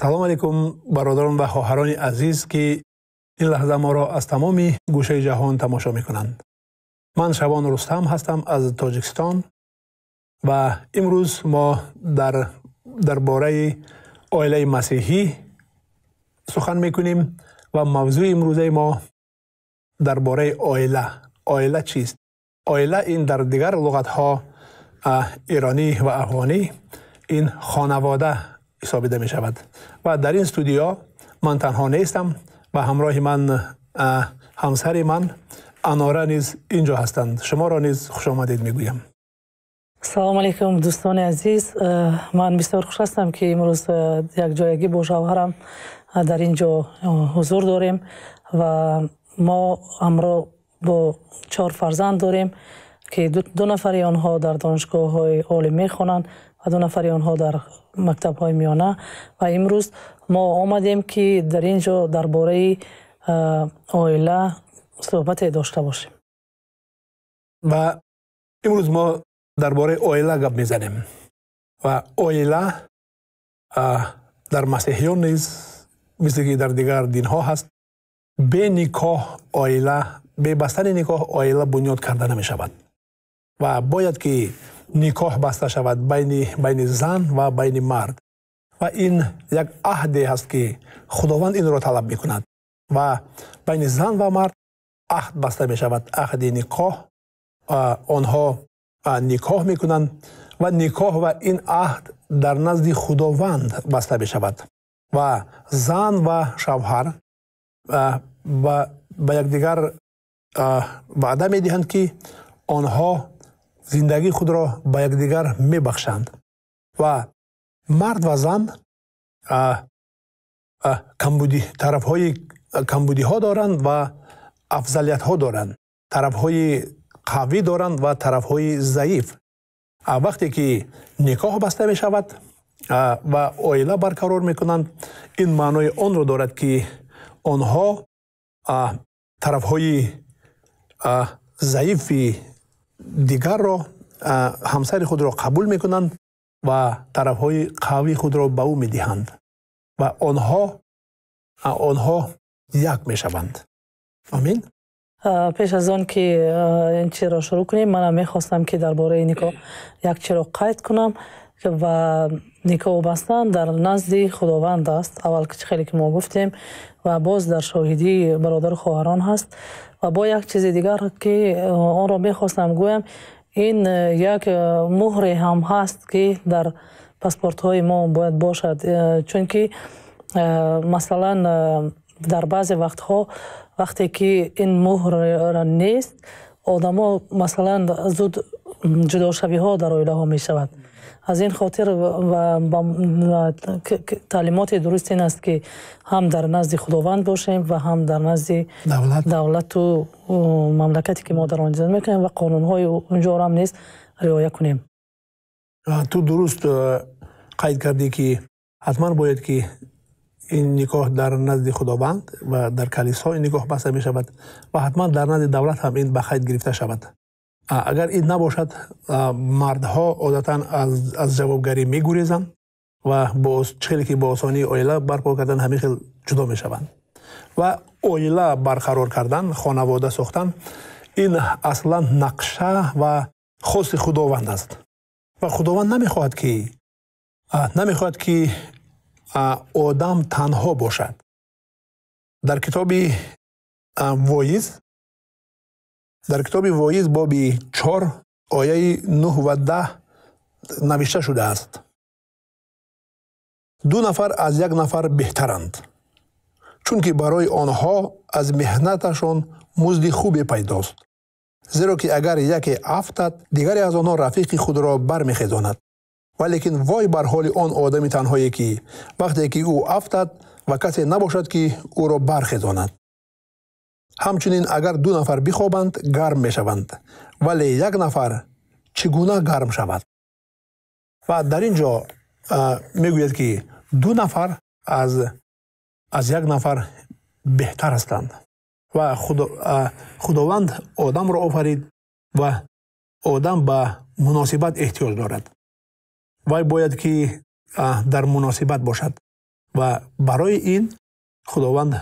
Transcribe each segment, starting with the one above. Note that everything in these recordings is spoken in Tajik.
سلام علیکم برادران و خواهران عزیز که این لحظه ما را از تمام گوشه جهان تماشا می کنند. من شبان رستم هستم از تاجیکستان و امروز ما در درباره عائله مسیحی سخن می و موضوع امروز ما درباره عائله عائله چیست عائله این در دیگر لغت ها ایرانی و افغانی این خانواده حسابیده می شود و در این استودیو من تنها نیستم و همراه من همسر من اناره نیز اینجا هستند شما را نیز خوش آمدید می سلام علیکم دوستان عزیز من بسیار خوش هستم که امروز یک جایگی با شوهرم در اینجا حضور داریم و ما همراه با چهار فرزند داریم که دو, دو نفری آنها در دانشگاه های عالی میخوانند و دو نفری آنها در مکتب های میانه و امروز ما آمدیم که در اینجا درباره آیله صحبت داشته باشیم و امروز ما درباره اویلا گپ میزنیم و آیله در مسیحیان نیز مثل که در دیگر دین ها هست به نکاح آیله به بستن نکاح آیله بنیاد کرده نمی شود و باید که никоҳ баста шавад байни, байни зан ва байни мард ва ин як аҳде ҳаст ки худованд инро талаб мекунад ва байни зан ва мард аҳд баста мешавад аҳди никоҳ онҳо никоҳ мекунанд ва никоҳ ва ин аҳд дар назди худованд баста мешавад ва зан ва шавҳар ба якдигар ваъда медиҳанд ки онҳо зиндагии худро ба якдигар мебахшанд ва мард ва зан тарафҳои камбудиҳо доранд ва афзалиятҳо доранд тарафҳои қавӣ доранд ва тарафҳои заиф вақте ки никоҳ баста мешавад ва оила барқарор мекунанд ин маънои онро дорад ки онҳо тарафҳои заифи дигарро ҳамсари худро қабул мекунанд ва тарафҳои қавии худро ба ӯ медиҳанд ва онҳо онҳо як мешаванд амин пеш аз он ки ин чизро шурӯъ кунем манам мехостам ки дар бораи нико як чизро қайд кунам ва никоҳу бастан дар назди худованд аст аввал хеле ки мо гуфтем ва боз дар шоҳидии бародару хоҳарон ҳаст ва бо як чизи дигар ки э, онро мехостам гӯям ин э, як э, муҳре ҳам ҳаст ки дар паспортҳои мо бояд бошад чунки масалан дар баъзе вақтҳо вақте ки ин муҳрра нест одамо масалан зуд ҷудошавиҳо дар оилаҳо мешавад аз ин хотир таълимоти дуруст ин аст ки ҳам дар назди худованд бошем ва ҳам дар назди давлату мамлакате ки мо дар он зиндаги мекунем ва қонунҳои онҷоро ҳам низ риоя кунем ту дуруст қайд кардӣ ки ҳатман бояд ки ин никоҳ дар назди худованд ва дар калисо ин никоҳ баста мешавад ва ҳатман дар назди давлат ҳам ин ба қайд гирифта шавад агар ин набошад мардҳо одатан аз ҷавобгарӣ мегурезанд ва хеле ки бо осонии оила барпо кардан ҳамин хел ҷудо мешаванд ва оила барқарор кардан хонавода сохтан ин аслан нақша ва хоси худованд аст ва худованд намехоҳад ки намехоҳад ки одам танҳо бошад дар китоби воис дар китоби воиз боби чор ояи нӯҳ ва даҳ навишта шудааст ду нафар аз як нафар беҳтаранд чунки барои онҳо аз меҳнаташон музди хубе пайдост зеро ки агар яке афтад дигаре аз онҳо рафиқи худро бармехезонад валекин вой бар ҳоли он одами танҳое ки вақте ки ӯ афтад ва касе набошад ки ӯро бархезонад ҳамчунин агар ду нафар бихобанд гарм мешаванд вале як нафар чӣ гуна гарм шавад ва дар ин ҷо мегӯяд ки ду нафар аз аз як нафар беҳтар ҳастанд ва худованд одамро офарид ва одам ба муносибат эҳтиёҷ дорад вай бояд ки дар муносибат бошад ва барои ин худованд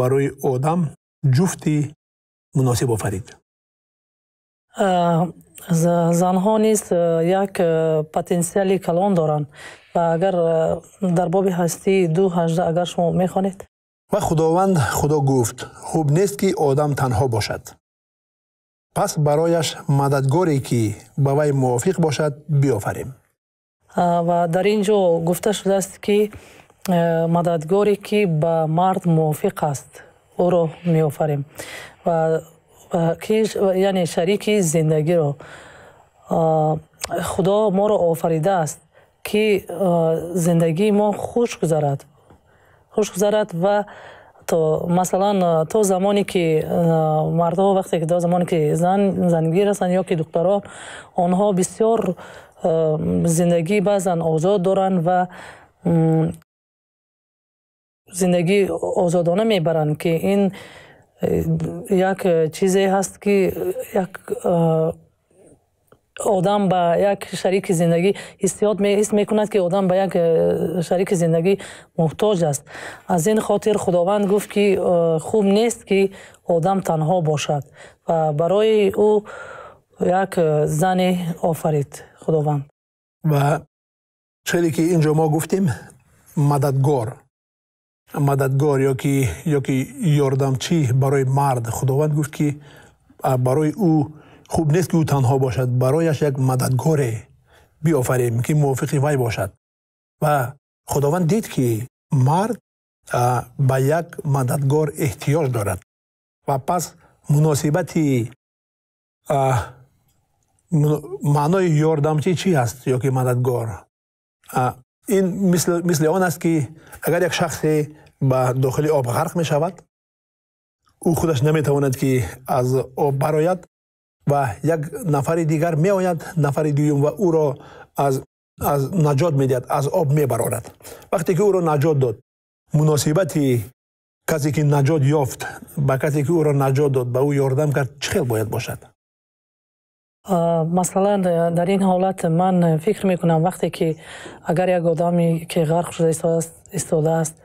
барои одам ҷуфти муносиб офаред занҳо низ э, як э, потенсиали калон доранд ва агар э, дар боби ҳастии ду ҳажда агар шумо мехонед ва худованд худо гуфт хуб нест ки одам танҳо бошад пас барояш мададгоре ки ба вай мувофиқ бошад биёфарем ва дар ин ҷо гуфта шудааст ки мададгоре ки ба мард мувофиқ аст ӯро меофарем яъне шарики зиндагиро худо моро офаридааст ки зиндагии мо хуш гузарад хуш гузарад ва то масалан то замоне ки мардҳо вақте то замоне ки зан зангир ҳастанд ё ки духтарон онҳо бисёр зиндагӣ баъзан озод доранд ва зиндаги озодона мебаранд ки ин э, як э, чизе ҳаст ки э, як одам ба як шарики зиндагӣ ҳис мекунад ки одам ба як шарики зиндагӣ муҳтоҷ аст аз ин хотир худованд гуфт ки хуб нест ки одам танҳо бошад ва барои ӯ як зане офарид худованд ва чӯне ки инҷо мо гуфтем мададгор мададгор ёки ёки ёрдамчӣ барои мард худованд гуфт ки барои ӯ хуб нест ки ӯ танҳо бошад барояш як мададгоре биофарем ки мувофиқи вай бошад ва худованд дид ки мард ба як мададгор эҳтиёҷ дорад ва пас муносибати маънои ёрдамчӣ чӣ аст ёки мададгор این مثل, مثل آن است که اگر یک شخص به داخل آب غرق می شود او خودش نمی تواند که از آب براید و یک نفر دیگر می آید نفر دیگر و او را از, از نجات می دید از آب می وقتی که او را نجات داد مناسبتی کسی که نجات یافت با کسی که او را نجات داد به او یاردم کرد چخیل باید باشد масалан э, дар ин ҳолат ман э, фикр мекунам вақте ки агар як одаме ки ғарқ шуда истодааст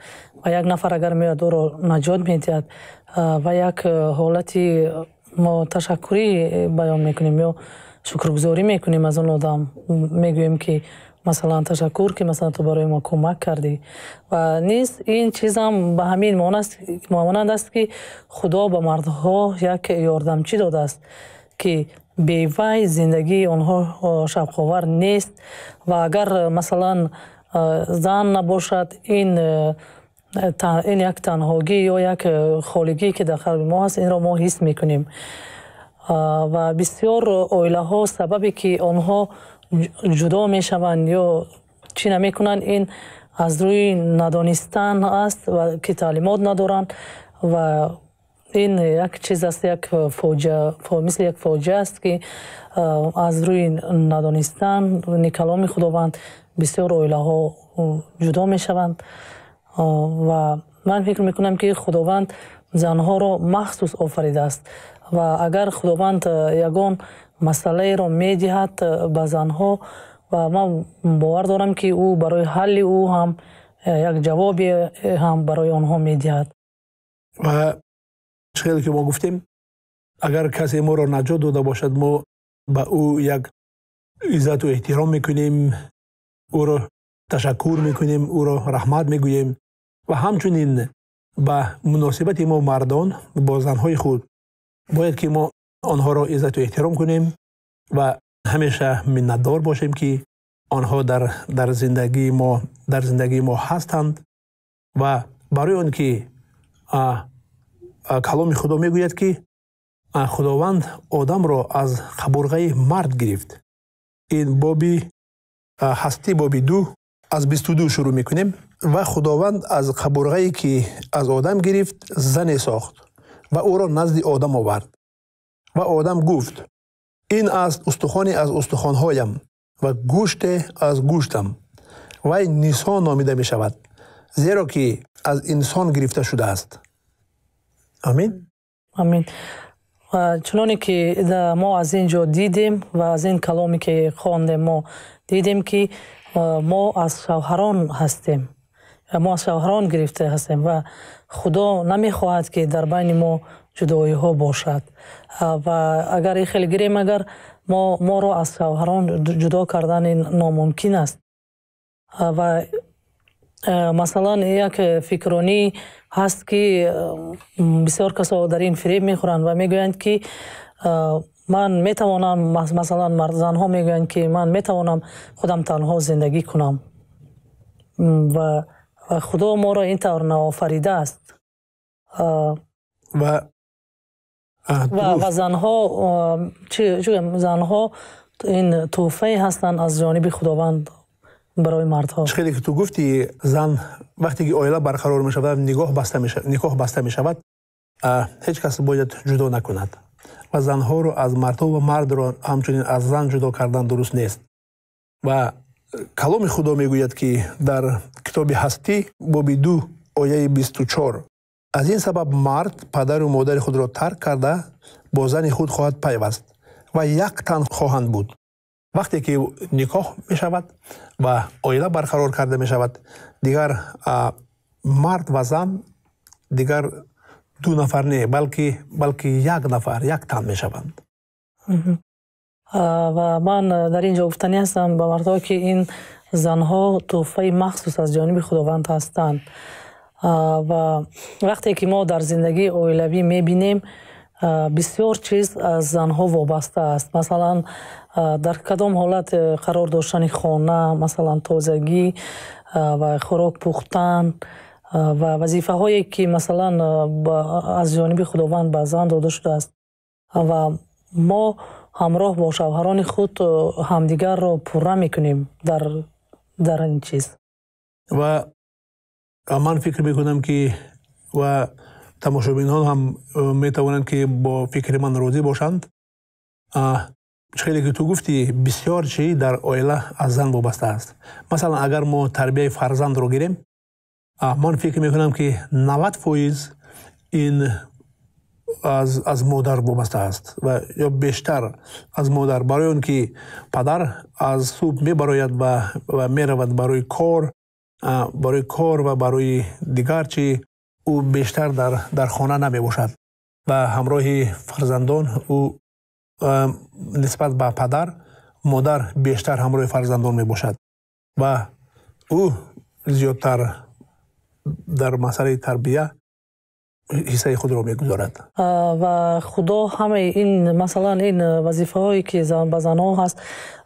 ва як нафар агар меояд ӯро наҷот медиҳад ва як э, ҳолати мо ташаккурӣ баён мекунем ё шукргузорӣ мекунем аз он одам мегӯем ки масалан ташаккур ки масалан ту барои мо кӯмак кардӣ ва низ ин чизам ба ҳамин монанд аст ки худо ба мардҳо як ёрдамчӣ додааст ки бевай зиндагии онҳо шавқовар нест ва агар э, масалан э, зан набошад ин э, ин як танҳогӣ ё як холигӣ ки дар қалби мо ҳаст инро мо ҳис мекунем ва бисёр оилаҳо сабабе ки онҳо ҷудо мешаванд ё чӣ намекунанд ин аз рӯи надонистан аст ки таълимот надоранд ва ин як чиз аст як фоҷа мисли як фоҷа аст ки аз рӯи надонистан никаломи худованд бисёр оилаҳо ҷудо мешаванд ва ман фикр мекунам ки худованд занҳоро махсус офаридааст ва агар худованд ягон масъалаеро медиҳад ба занҳо ва ман бовар дорам ки ӯ барои ҳалли ӯ ҳам як ҷавобе ҳам барои онҳо медиҳад хеле ки мо гуфтем агар касе моро наҷот дода бошад мо ба ӯ як иззату эҳтиром мекунем ӯро ташаккур мекунем ӯро раҳмат мегӯем ва ҳамчунин ба муносибати мо мардон бо занҳои худ бояд ки мо онҳоро иззату эҳтиром кунем ва ҳамеша миннатдор бошем ки онҳо дар зиндагии мо дар зиндагии мо ҳастанд ва барои он ки کلام خدا میگوید که خداوند آدم را از خبرغه مرد گرفت این بابی هستی بابی دو از 22 شروع میکنیم و خداوند از خبرغه که از آدم گرفت زن ساخت و او را نزد آدم آورد و آدم گفت این از استخوانی از استخوانهایم و گوشت از گوشتم و نیسان نامیده می شود زیرا که از انسان گرفته شده است амин амин чуноне ки мо аз ин ҷо дидем ва аз ин каломе ки хондем мо дидем ки мо аз шавҳарон ҳастем мо аз шавҳарон гирифта ҳастем ва худо намехоҳад ки дар байни мо ҷудоиҳо бошад ва агар ин хеле гирем агар моро аз шавҳарон ҷудо кардани номумкин аст ва Э, масалан як э, фикрони ҳаст ки э, бисёр касо дар ин фиреб мехӯранд ва мегӯянд ки ман метавонам масалан занҳо мегӯянд ки ман метавонам худам танҳо зиндагӣ кунам ва худо моро ин тавр наофаридааст ва занҳо занҳо ин тӯҳфае ҳастанд аз ҷониби худованд барои мардҳо хеле ки ту гуфти зан вақте ки оила барқарор мешавад никоҳ баста мешавад ҳеҷ кас бояд ҷудо накунад ва занҳоро аз мардҳо ва мардро ҳамчунин аз зан ҷудо кардан дуруст нест ва э, каломи худо мегӯяд ки дар китоби ҳастӣ боби ду ояи бисту чор аз ин сабаб мард падару модари худро тарк карда бо зани худ хоҳад пайваст ва як тан хоҳанд буд вақте ки никоҳ мешавад ва оила барқарор карда мешавад дигар мард ва зан дигар ду нафар не балки балки як нафар як тан мешаванд ва ман дар ин ҷо гуфтани ҳастам ба мардҳо ки ин занҳо туҳфаи махсус аз ҷониби худованд ҳастанд ва вақте ки мо дар зиндагии оилавӣ мебинем бисёр чиз аз занҳо вобаста аст масалан дар кадом ҳолат э, қарор доштани хона масалан тозагӣ ва хӯрок пухтан ва вазифаҳое ки масалан аз ҷониби худованд ба зан дода шудааст ва мо ҳамроҳ бо шавҳарони худ ҳамдигарро пурра мекунем дар ин чиз ва ман фикр мекунам ки ва тамошобинон ҳам э, метавонанд ки бо фикри ман розӣ бошанд хеле ки ту гуфти бисёр чи дар оила аз зан вобаста аст масалан агар мо тарбияи фарзандро гирем ман фикр мекунам ки навад фоиз ин аз модар вобаста аст ва ё бештар аз модар барои он ки падар аз субҳ мебарояд ва меравад барои кор барои кор ва барои дигар чи ӯ бештар дар хона намебошад ва ҳамроҳи фарзандон ӯ нисбат ба падар модар бештар ҳамроҳи фарзандон мебошад ва ӯ зиёдтар дар масъалаи тарбия ҳиссаи худро мегузорад ва худо ҳама ин масалан ин вазифаҳое ки ба занон ҳаст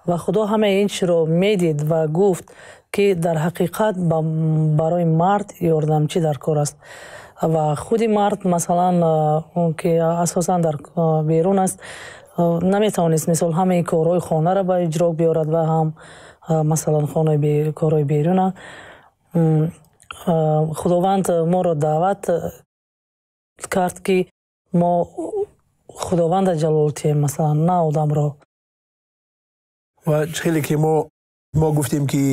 ва худо ҳамаи инчиро медид ва гуфт ки дар ҳақиқат барои мард ёрдамчӣ дар кор аст ва худи мард масалан ки асосан дар берун аст наметавонист мисол ҳамаи корҳои хонара ба иҷро биёрад ва ҳам масалан корҳои беруна худованд моро даъват кард ки мо худованда ҷалол тием масалан на одамро ва хеле ки мо мо гуфтем ки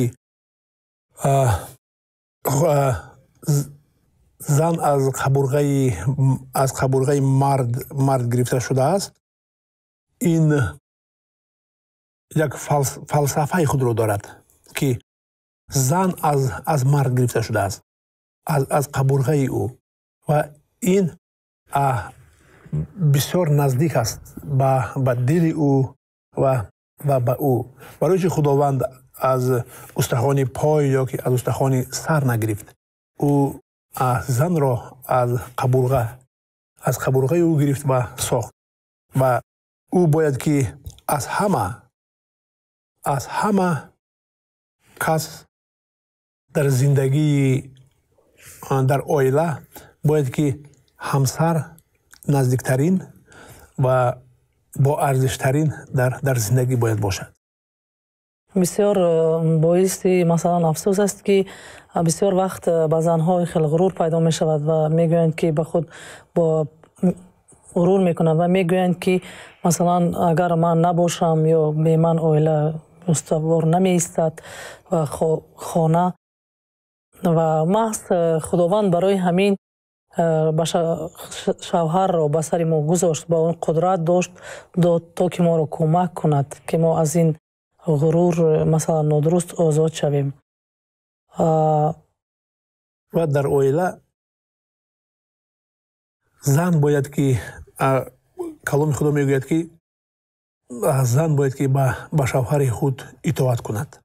зан аз қабурғаи аз қабурғаи мард мард гирифта шудааст ин як фалсафаи худро дорад ки зан аз аз мард гирифта шудааст аз аз қабурғаи ӯ ва ин бисёр наздик аст ба ба дили ӯ ва ва ба ӯ барои чи худованд از استخوان پای یا که از استخوان سر نگرفت او زن رو از قبرغه از قبرغه او گرفت و ساخت و او باید که از همه از همه کس در زندگی در آیله باید که همسر نزدیکترین و با ارزشترین در, در زندگی باید باشد бисёр э, боиси масалан афсӯс аст ки бисёр вақт э, ба занҳо хеле ғурур пайдо мешавад ва мегӯянд ки ба худ бо ғурур мекунанд ва мегӯянд ки масалан агар ман набошам ё бе ман оила устувор намеистад ва хона ва маҳз э, худованд барои ҳамин ба шавҳарро ба сари мо гузошт ба он қудрат дошт дод то ки моро кӯмак кунад ки мо аз ин ғурур масалан нодуруст озод шавем ва дар оила зан бояд ки каломи худо мегӯяд ки зан бояд ки ба шавҳари худ итоат кунад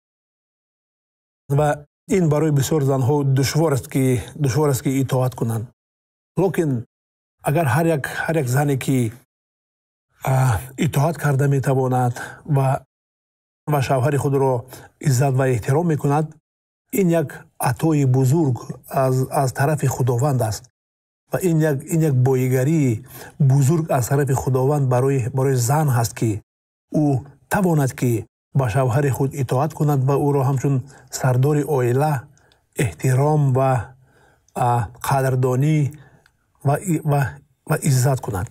ва ин барои бисёр занҳо душвор аст ки итоат кунанд локин агар ҳар як зане ки итоат карда метавонад ва ва шавҳари худро иззат ва эҳтиром мекунад ин як атои бузург аз тарафи худованд аст ва ин як боигарии бузург аз тарафи худованд барои зан ҳаст ки ӯ тавонад ки ба шавҳари худ итоат кунад ва ӯро ҳамчун сардори оила эҳтиром ва қадрдонӣ ва иззат кунад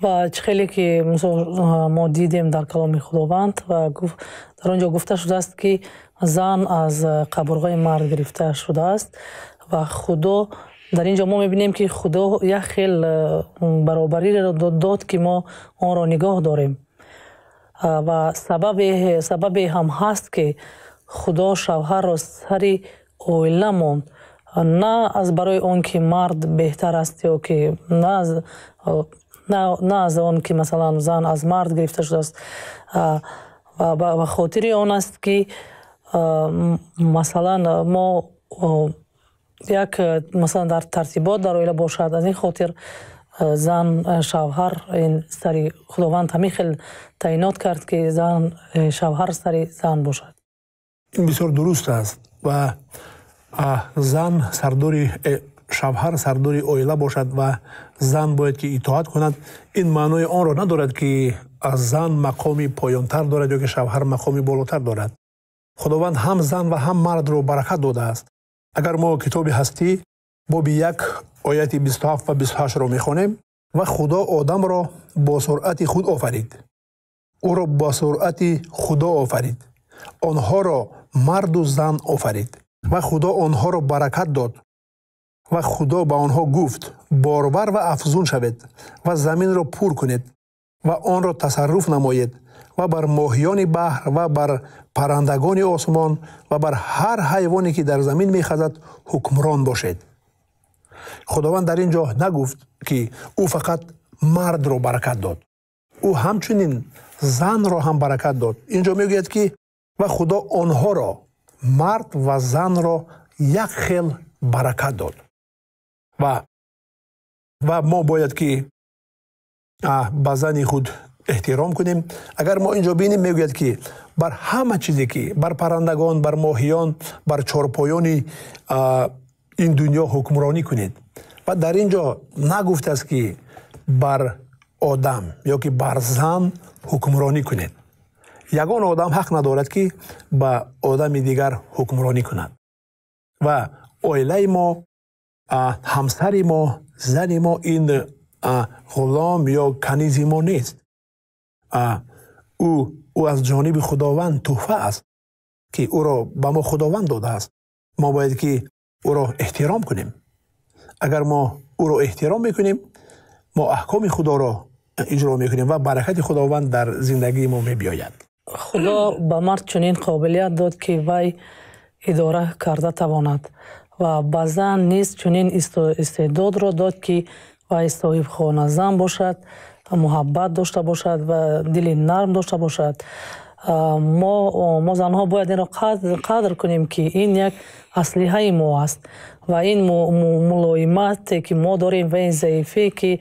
ва чихеле ки мо дидем дар каломи худованд ва дар он ҷо гуфта шудааст ки зан аз қабрғои мард гирифта шудааст ва худо дар ин ҷо мо мебинем ки худо як хел баробариро дод ки мо онро нигоҳ дорем ва сабабе ҳам ҳаст ки худо шавҳарро сари оила монд на аз барои он ки мард беҳтар аст ё ки на на аз он ки масалан зан аз мард гирифта шудааст ба хотири он аст ки масалан мо як масалан дар тартибот дар оила бошад аз ин хотир зан шавҳар ин сари худованд ҳамин хел таъинот кард ки зан э, шавҳар сари зан бошад ин бисёр дуруст аст ва зан сардори э, шавҳар сардори оила бошад ва зан бояд ки итоат кунад ин маънои онро надорад ки аз зан мақоми поёнтар дорад ё ки шавҳар мақоми болотар дорад худованд ҳам зан ва ҳам мардро баракат додааст агар мо китоби ҳастӣ боби як ояти бисту ҳафт ва бисту ҳаштро мехонем ва худо одамро бо суръати худ офарид ӯро бо суръати худо офарид онҳоро марду зан офарид ва худо онҳоро баракат дод ва худо ба онҳо гуфт борбар ва афзун шавед ва заминро пур кунед ва онро тасарруф намоед ва бар моҳиёни баҳр ва бар паррандагони осмон ва бар ҳар ҳайвоне ки дар замин мехазад ҳукмрон бошед худованд дар ин ҷо нагуфт ки ӯ фақат мардро баракат дод ӯ ҳамчунин занро ҳам баракат дод ин ҷо мегӯяд ки ва худо онҳоро мард ва занро як хел баракат дод و و ما باید که به زن خود احترام کنیم اگر ما اینجا بینیم میگوید که бар ҳама чизе ки бар паррандагон бар моҳиён бар чорпоёни ин дунё ҳукмронӣ кунед ва дар ин ҷо нагуфтааст ки бар одам ё ки бар зан ҳукмронӣ кунед ягон одам ҳақ надорад ки ба одами дигар ҳукмронӣ кунад ва оилаи мо همسر ما زن ما این غلام یا کنیز ما نیست او او از جانب خداوند تحفه است که او را به ما خداوند داده است ما باید که او را احترام کنیم اگر ما او را احترام میکنیم ما احکام خدا را اجرا میکنیم و برکت خداوند در زندگی ما میبیاید خدا به مرد چنین قابلیت داد که وای اداره کرده تواند ва ба зан низ чунин истеъдодро дод ки ва соҳибхона зан бошад муҳаббат дошта бошад ва дили нарм дошта бошад мо занҳо бояд инро қадр кунем ки ин як аслиҳаи мо аст ва ин мулоимате ки мо дорем ва ин заифе ки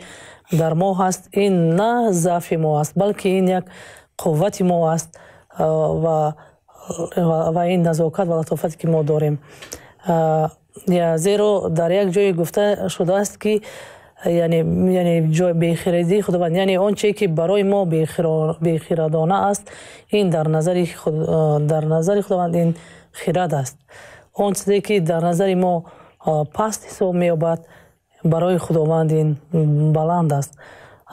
дар мо ҳаст ин на заъфи мо аст балки ин як қуввати мо аст ва ин назокат ва латофате ки мо дорем зеро дар як ҷое гуфта шудааст ки э, яъне ҷои бехиради худованд яъне он чие ки барои мо бехирадона аст ин э, дар назари худованд ин хирад аст он чизе ки дар назари мо э, паст ҳисоб меёбад барои худованд ин баланд аст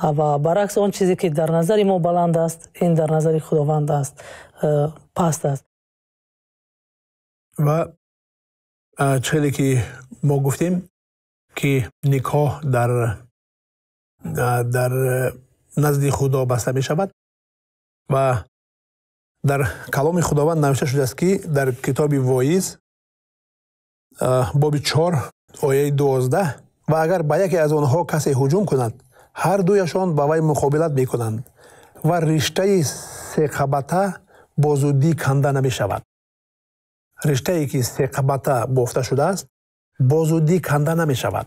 ва баръакс он чизе ки дар назари мо баланд аст ин дар назари худованд аст паст аст ва чихеле ки мо гуфтем ки никоҳ дар дар э, назди худо баста мешавад ва дар каломи худованд навишта шудааст ки дар китоби воиз боби чор ояи дуоздаҳ ва агар ба яке аз онҳо касе ҳуҷум кунад ҳар дуяшон ба вай муқобилат мекунанд ва риштаи сеқабата бо зуддӣ канда намешавад риштае ки сеқабата бофта шудааст бо зудӣ канда намешавад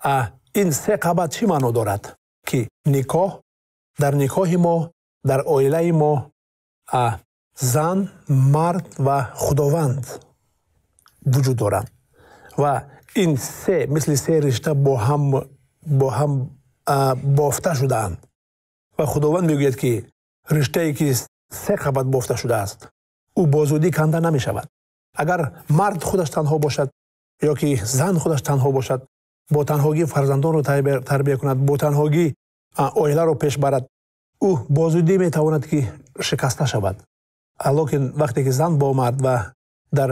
а ин се қабат чӣ маъно дорад ки никоҳ дар никоҳи мо дар оилаи мо а зан мард ва худованд вуҷуд доранд ва ин се мисли се ришта бо ҳам бо ҳам бофта шудаанд ва худованд мегӯяд ки риштае ки се қабат бофта шудааст ӯ бозудӣ канда намешавад агар мард худаш танҳо бошад ё ки зан худаш танҳо бошад бо танҳогӣ фарзандонро тарбия кунад бо танҳогӣ оиларо пеш барад ӯ бозудӣ метавонад ки шикаста шавад локин вақте ки зан бо мард ва дар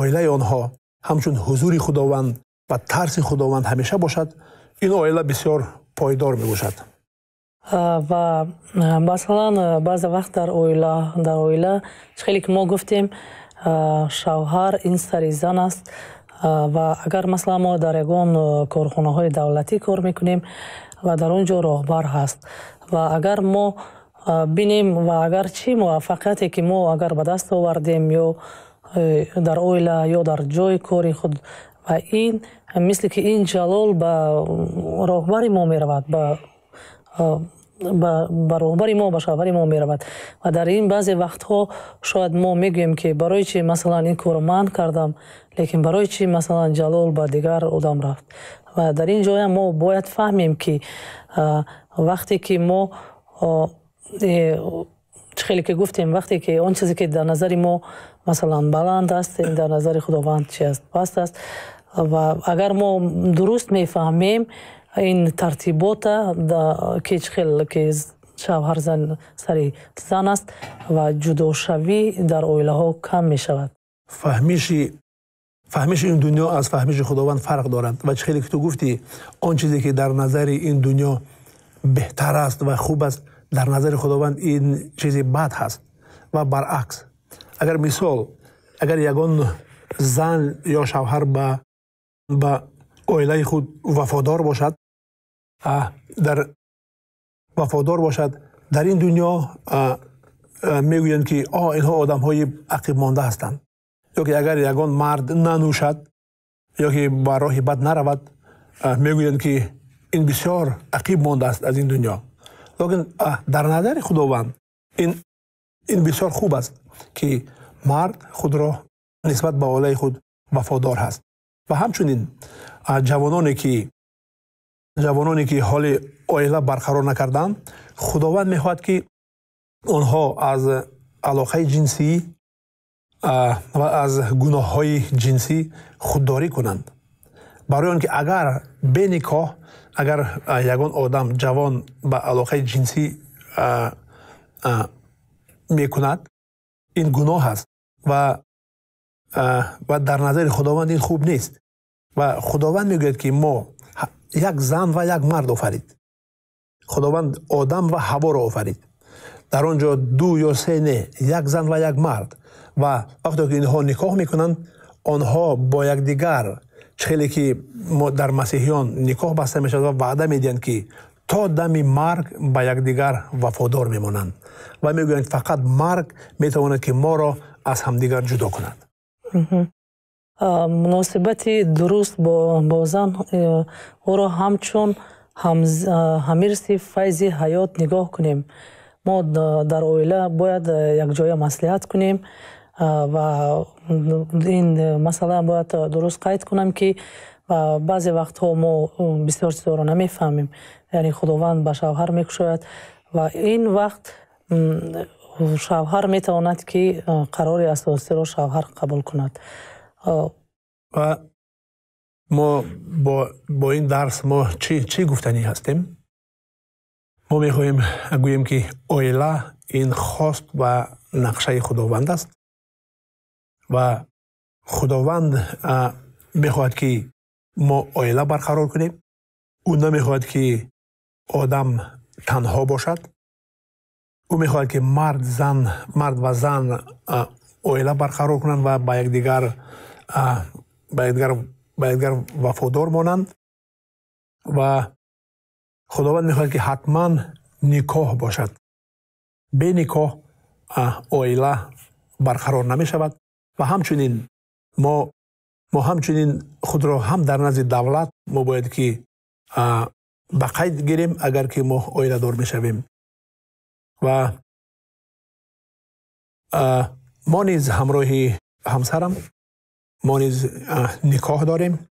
оилаи онҳо ҳамчун ҳузури худованд ва тарси худованд ҳамеша бошад ин оила бисёр пойдор мебошад ва масалан баъзе вақт дар оила дар оила хеле ки мо гуфтем шавҳар ин сари зан аст ва агар масалан мо дар ягон корхонаҳои давлатӣ кор мекунем ва дар он ҷо роҳбар ҳаст ва агар мо бинем ва агар чӣ муваффақияте ки мо агар ба даст овардем ё э, дар оила ё дар ҷои кори худ ва ин мисли ки ин ҷалол ба роҳбари мо меравад ба ба роҳбари мо ба шавҳари мо меравад ва дар ин баъзе вақтҳо шояд мо мегӯем ки барои чӣ масалан ин корро ман кардам лекин барои чӣ масалан ҷалол ба дигар одам рафт ва дар ин ҷоям мо бояд фаҳмем ки вақте ки мо чӣ хеле ки гуфтем вақте ки он чизе ки дар назари мо масалан баланд аст дар назари худованд чи аст паст аст ва агар мо дуруст мефаҳмем ин тартибота кеч хел ки шавҳар сари зан аст ва ҷудошавӣ дар оилаҳо кам мешавад фаҳмиши фаҳмиши ин дунё аз фаҳмиши худованд фарқ дорад ва чӣ хеле ки ту гуфтӣ он чизе ки дар назари ин дунё беҳтар аст ва хуб аст дар назари худованд ин чизи бад ҳаст ва баръакс агар мисол агар ягон зан ё шавҳар ба оилаи худ вафодор бошад дар вафодор бошад дар ин дунё мегӯянд ки о инҳо одамҳои ақиб монда ҳастанд ё ки агар ягон мард нанӯшад ё ки ба роҳи бад наравад мегӯянд ки ин бисёр ақиб монда аст аз ин дунё локин дар назари худованд ин бисёр хуб аст ки мард худро нисбат ба олаи худ вафодор ҳаст ва ҳамчунин ҷавононе ки جوانانی که حال اویله برقرار نکردند خداوند میخواد که آنها از علاقه جنسی و از گناه های جنسی خودداری کنند برای آنکه اگر به نکاح اگر یگان آدم جوان به علاقه جنسی میکند این گناه است و و در نظر خداوند این خوب نیست و خداوند میگوید که ما як зан ва як мард офарид худованд одам ва ҳаворо офарид дар он ҷо ду ё се не як зан ва як мард ва вақте ки инҳо никоҳ мекунанд онҳо бо якдигар чӣ хеле ки дар масеҳиён никоҳ баста мешавад ва ваъда медиҳанд ки то дами марг ба якдигар вафодор мемонанд ва мегӯянд фақат марг метавонад ки моро аз ҳамдигар ҷудо кунад муносибати дуруст бо зан э, ӯро ҳамчун ҳамирси файзи ҳаёт нигоҳ кунем мо дар оила бояд э, якҷоя маслиҳат кунем ва ин э, масъала бояд дуруст қайд кунам ки баъзе вақтҳо мо бисёр чизоро намефаҳмем яъне худованд ба шавҳар мекушояд ва ин вақт шавҳар метавонад ки қарори асосиро шавҳар қабул кунад ва мо бо ин дарс мо чӣ гуфтанӣ ҳастем мо мехоҳем гӯем ки оила ин хост ва нақшаи худованд аст ва худованд мехоҳад ки мо оила барқарор кунем ӯ намехоҳад ки одам танҳо бошад ӯ мехоҳад ки мард зан мард ва зан оила барқарор кунанд ва ба якдигар ба якдигар вафодор монанд ва худованд мехоҳад ки ҳатман никоҳ бошад бе никоҳ оила барқарор намешавад ва ҳамчунин мо мо ҳамчунин худро ҳам дар назди давлат мо бояд ки ба қайд гирем агар ки мо оиладор мешавем ва мо низ ҳамроҳи ҳамсарам ما نیز نکاح داریم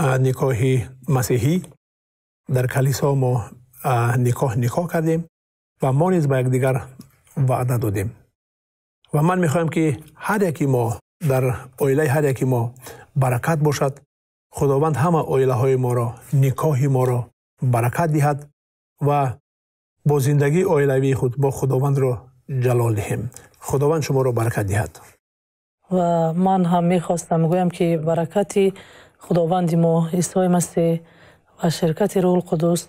نکاح مسیحی در کلیسا ما نکاح نکاح کردیم و ما نیز به یک دیگر وعده دادیم و من میخوایم که هر یکی ما در اویله هر یکی ما برکت باشد خداوند همه اویله های ما را نکاح ما را برکت دهد و با زندگی اویلوی خود با خداوند را جلال دهیم خداوند شما را برکت دهد ва ман ҳам мехостам гӯям ки баракати худованди мо исои масеҳ ва ширкати рӯҳулқудус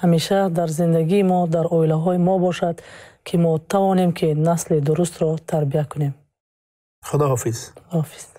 ҳамеша дар зиндагии мо дар оилаҳои мо бошад ки мо тавонем ки насли дурустро тарбия кунем худо ҳофиз ҳофиз